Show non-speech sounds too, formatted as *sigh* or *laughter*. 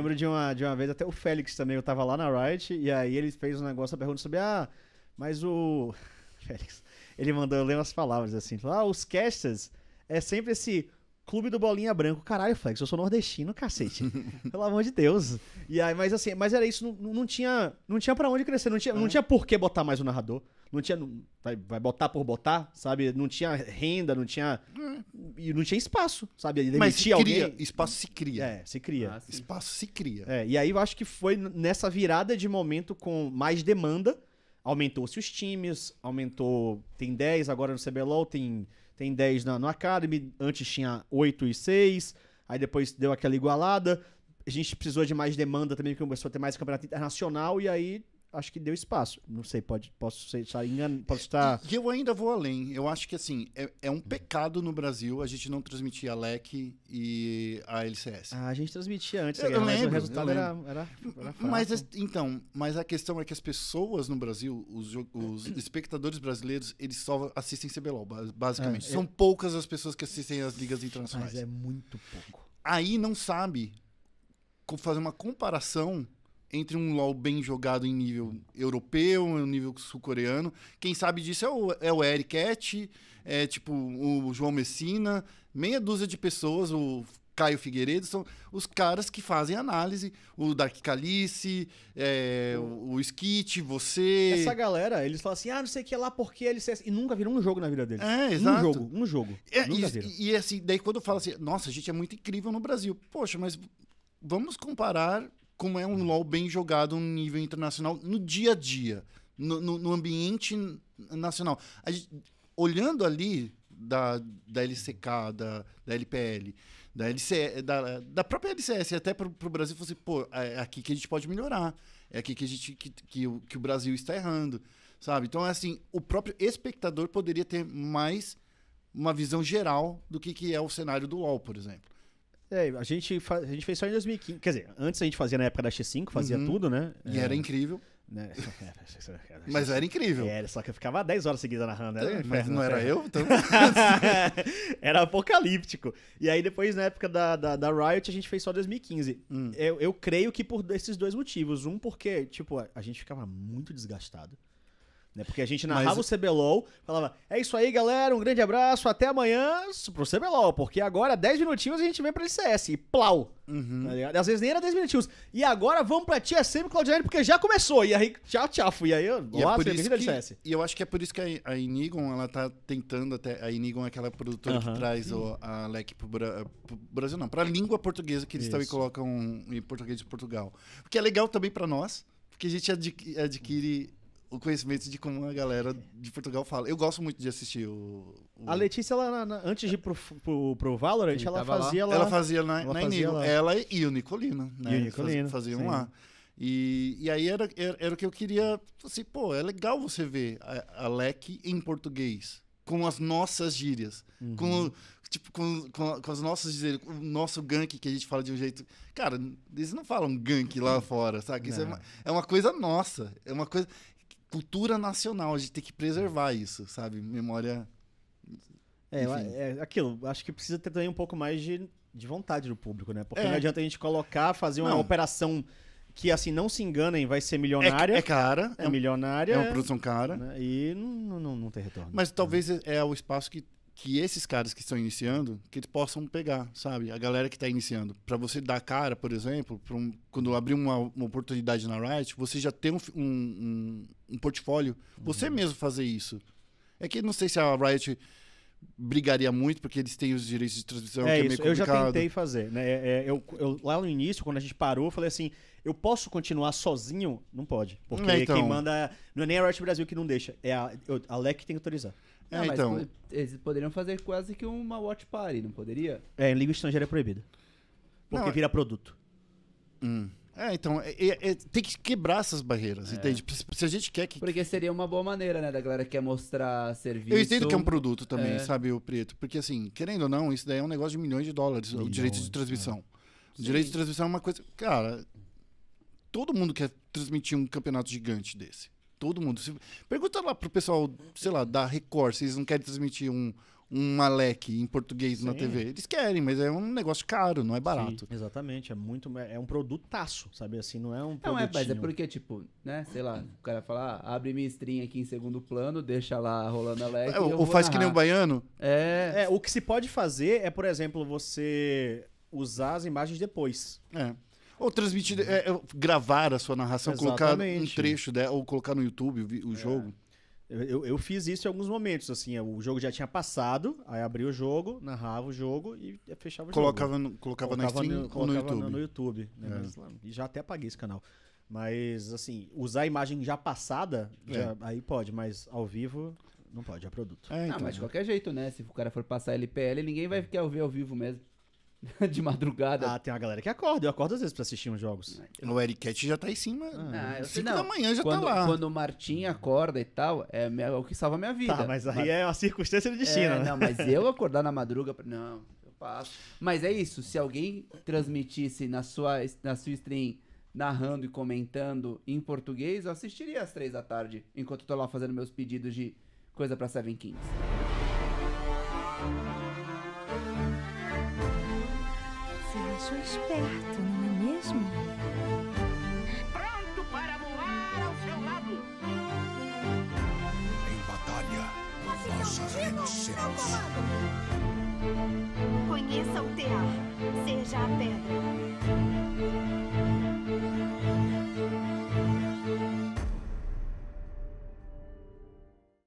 lembro de uma, de uma vez, até o Félix também, eu tava lá na Riot, e aí ele fez um negócio, pergunta sobre, ah, mas o... *laughs* Félix, ele mandou, eu lembro as palavras assim, ah, os casters é sempre esse clube do Bolinha Branco. Caralho, Félix eu sou nordestino, cacete. *laughs* Pelo amor de Deus. E aí, mas assim, mas era isso, não, não tinha, não tinha para onde crescer, não tinha, não é. tinha por que botar mais o narrador não tinha. Vai, vai botar por botar, sabe? Não tinha renda, não tinha. E não tinha espaço, sabe? Mas se alguém... cria, espaço se cria. É, se cria. Ah, espaço se cria. É, e aí eu acho que foi nessa virada de momento com mais demanda. Aumentou-se os times, aumentou. Tem 10 agora no CBLOL, tem, tem 10 na, no Academy, antes tinha 8 e 6, aí depois deu aquela igualada. A gente precisou de mais demanda também, porque começou a ter mais campeonato internacional, e aí acho que deu espaço. Não sei, pode, posso estar enganado. Posso estar... E eu ainda vou além. Eu acho que assim, é, é um pecado no Brasil a gente não transmitir a LEC e a LCS. Ah, a gente transmitia antes, eu, né? eu mas lembro, o resultado era, era, era Mas assim, então, mas a questão é que as pessoas no Brasil, os, os *coughs* espectadores brasileiros, eles só assistem CBLOL, basicamente. É, São é. poucas as pessoas que assistem as ligas internacionais. Mas é muito pouco. Aí não sabe fazer uma comparação entre um LoL bem jogado em nível europeu, em nível sul-coreano. Quem sabe disso é o, é o Eric Et, é tipo o João Messina, meia dúzia de pessoas, o Caio Figueiredo, são os caras que fazem análise. O Dark Calice, é, o, o Skit, você. Essa galera, eles falam assim, ah, não sei o que é lá porque LCS. E nunca viram um jogo na vida deles. É, exato. Um jogo, um jogo. É, nunca e, viram. E, assim, daí quando eu falo assim, nossa, a gente é muito incrível no Brasil. Poxa, mas vamos comparar como é um LoL bem jogado um nível internacional no dia a dia, no, no, no ambiente nacional. Gente, olhando ali da, da LCK, da, da LPL, da, LC, da, da própria LCS até para o Brasil, você, assim, pô, é, é aqui que a gente pode melhorar, é aqui que, a gente, que, que, o, que o Brasil está errando, sabe? Então, é assim, o próprio espectador poderia ter mais uma visão geral do que, que é o cenário do LoL, por exemplo. É, a gente, a gente fez só em 2015. Quer dizer, antes a gente fazia na época da X5, fazia uhum. tudo, né? E é. era incrível. Né? *laughs* mas era incrível. Era, só que eu ficava 10 horas seguidas narrando. Era, então, mas não era né? eu? Então... *laughs* era apocalíptico. E aí depois, na época da, da, da Riot, a gente fez só 2015. Hum. Eu, eu creio que por esses dois motivos. Um, porque, tipo, a gente ficava muito desgastado. Né? Porque a gente narrava Mas... o CBLOL, falava, é isso aí, galera, um grande abraço, até amanhã pro CBLOL, porque agora 10 minutinhos a gente vem pra LCS e plau. Uhum. Tá Às vezes nem era 10 minutinhos. E agora vamos pra TSM Cloud9, porque já começou. E aí, tchau, tchau. E aí, eu lá, é por isso que, LCS. E eu acho que é por isso que a, a Inigon, ela tá tentando até... A Inigon é aquela produtora uhum. que traz o, a LEC pro, Bra, pro, Brasil, não, pra língua portuguesa, que eles isso. também colocam em português de Portugal. O que é legal também pra nós, porque a gente adquire o conhecimento de como a galera de Portugal fala. Eu gosto muito de assistir o. o... A Letícia, ela, na, antes de ir pro, pro, pro Valorant, ela fazia lá. Ela fazia na, ela, na fazia Inigo, ela e o Nicolino, né? E o Nicolino. Faziam Sim. lá. E, e aí era, era, era, o que eu queria. Assim, pô, é legal você ver a, a em português, com as nossas gírias, uhum. com, tipo, com, com, com as nossas dizer o nosso gank que a gente fala de um jeito. Cara, eles não falam gank lá fora, sabe? Isso é uma, é uma coisa nossa. É uma coisa cultura nacional, a gente tem que preservar isso, sabe? Memória. É, é, aquilo, acho que precisa ter também um pouco mais de, de vontade do público, né? Porque é. não adianta a gente colocar, fazer uma não. operação que, assim, não se enganem, vai ser é milionária. É, é cara. É, é milionária. É uma produção cara. Né? E não, não, não tem retorno. Mas talvez é, é o espaço que que esses caras que estão iniciando, que eles possam pegar, sabe? A galera que está iniciando. Para você dar cara, por exemplo, um, quando abrir uma, uma, oportunidade na Riot, você já tem um, um, um portfólio. Você uhum. mesmo fazer isso. É que não sei se a Riot brigaria muito, porque eles têm os direitos de transmissão, é que isso. é meio complicado. Eu já tentei fazer, né? É, é, eu, eu, lá no início, quando a gente parou, eu falei assim, eu posso continuar sozinho? Não pode, porque é, então. quem manda... Não é nem a Riot Brasil que não deixa, é a, eu, a LEC que tem que autorizar. Não, é, então. Eles poderiam fazer quase que uma watch party, não poderia? É, em língua estrangeira é proibido. Porque não, vira produto. Hum. É, então, é, é, é, tem que quebrar essas barreiras, é. entende? Se a gente quer que. Porque seria uma boa maneira, né, da galera que quer mostrar serviço. Eu entendo que é um produto também, é. sabe, o Preto? Porque, assim, querendo ou não, isso daí é um negócio de milhões de dólares, milhões, o direito de transmissão. Né? O direito de transmissão é uma coisa. Cara, todo mundo quer transmitir um campeonato gigante desse. Todo mundo. Pergunta lá pro pessoal, sei lá, da Record, se eles não querem transmitir um, um Malek em português Sim. na TV. Eles querem, mas é um negócio caro, não é barato. Sim, exatamente, é muito é um produtaço, sabe assim, não é um produto. Não é, mas é porque tipo, né, sei lá, o cara fala, ah, abre minha stream aqui em segundo plano, deixa lá rolando a É, ou faz narrar. que nem o baiano? É. é, o que se pode fazer é, por exemplo, você usar as imagens depois. É. Ou transmitir, é, é gravar a sua narração, Exatamente. colocar um trecho dela, ou colocar no YouTube o, o é. jogo. Eu, eu, fiz isso em alguns momentos, assim, o jogo já tinha passado, aí abria o jogo, narrava o jogo e fechava o colocava jogo. No, colocava, colocava na Steam, no, colocava no YouTube? No, YouTube, né? É. Mas, e já até apaguei esse canal. Mas, assim, usar a imagem já passada, é. já, aí pode, mas ao vivo não pode, é produto. É, ah, então, ah, mas de qualquer jeito, né? Se o cara for passar LPL, ninguém vai é. querer ouvir ao vivo mesmo. *laughs* de madrugada. Ah, tem uma galera que acorda. Eu acordo às vezes pra assistir uns jogos. É, o Eric já tá em cima. Ah, ah eu sei, 5 da manhã já tá quando, tá lá. Quando o Martim acorda e tal, é, é o que salva a minha vida. Tá, mas aí mas... é uma circunstância do é, destino. É, né? Não, mas eu *laughs* acordar na madruga... Não, eu passo. Mas é isso. Se alguém transmitisse na sua, na sua stream narrando e comentando em português, eu assistiria às três da tarde, enquanto eu tô lá fazendo meus pedidos de coisa pra Seven Kings. sou esperto, não é mesmo? Pronto para voar ao seu lado! Em batalha, nós seremos seus.